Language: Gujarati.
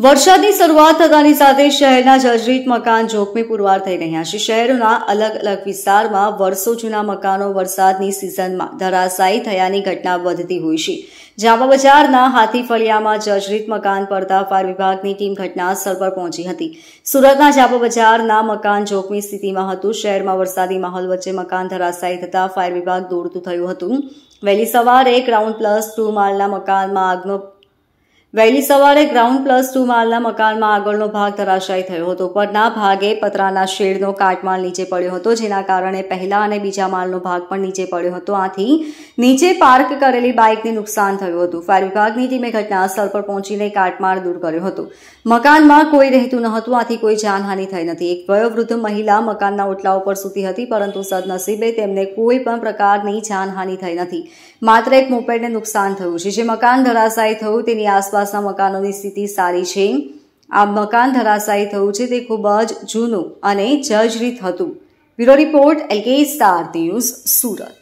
વરસાદની શરૂઆત થતાની સાથે શહેરના જર્જરિત મકાન જોખમી પુરવાર થઈ રહ્યા છે શહેરોના અલગ અલગ વિસ્તારમાં વર્ષો જૂના મકાનો વરસાદની સિઝનમાં ધરાશાયી થયાની ઘટના વધતી હોય છે જામા બજારના હાથી ફળિયામાં મકાન પડતા ફાયર વિભાગની ટીમ ઘટનાસ્થળ પર પહોંચી હતી સુરતના જામા બજારના મકાન જોખમી સ્થિતિમાં હતું શહેરમાં વરસાદી માહોલ વચ્ચે મકાન ધરાશાયી થતા ફાયર વિભાગ દોડતું થયું હતું વહેલી સવારે ગ્રાઉન્ડ પ્લસ ટુ માળના મકાનમાં આગનો વહેલી સવારે ગ્રાઉન્ડ પ્લસ ટુ માળના મકાનમાં આગળનો ભાગ ધરાશાયી થયો હતો ઉપરના ભાગે પતરાના શેડનો કાટમાળ નીચે પડ્યો હતો જેના કારણે પહેલા અને બીજા માળનો ભાગ પણ નીચે પડ્યો હતો આથી નીચે પાર્ક કરેલી બાઇકને નુકસાન થયું હતું ફાયર વિભાગની ટીમે ઘટના સ્થળ પર પહોંચીને કાટમાળ દૂર કર્યો હતો મકાનમાં કોઈ રહેતું ન હતું આથી કોઈ જાનહાની થઈ નથી એક વયોવૃદ્ધ મહિલા મકાનના ઓટલા ઉપર સૂતી હતી પરંતુ સદનસીબે તેમને કોઈ પણ પ્રકારની જાનહાની થઈ નથી માત્ર એક મોપેડને નુકસાન થયું છે જે મકાન ધરાશાયી થયું તેની આસપાસ આસપાસના મકાનોની સ્થિતિ સારી છે આ મકાન ધરાશાયી થયું છે તે ખૂબ જ જૂનું અને જર્જરિત હતું bureau report LK star news Surat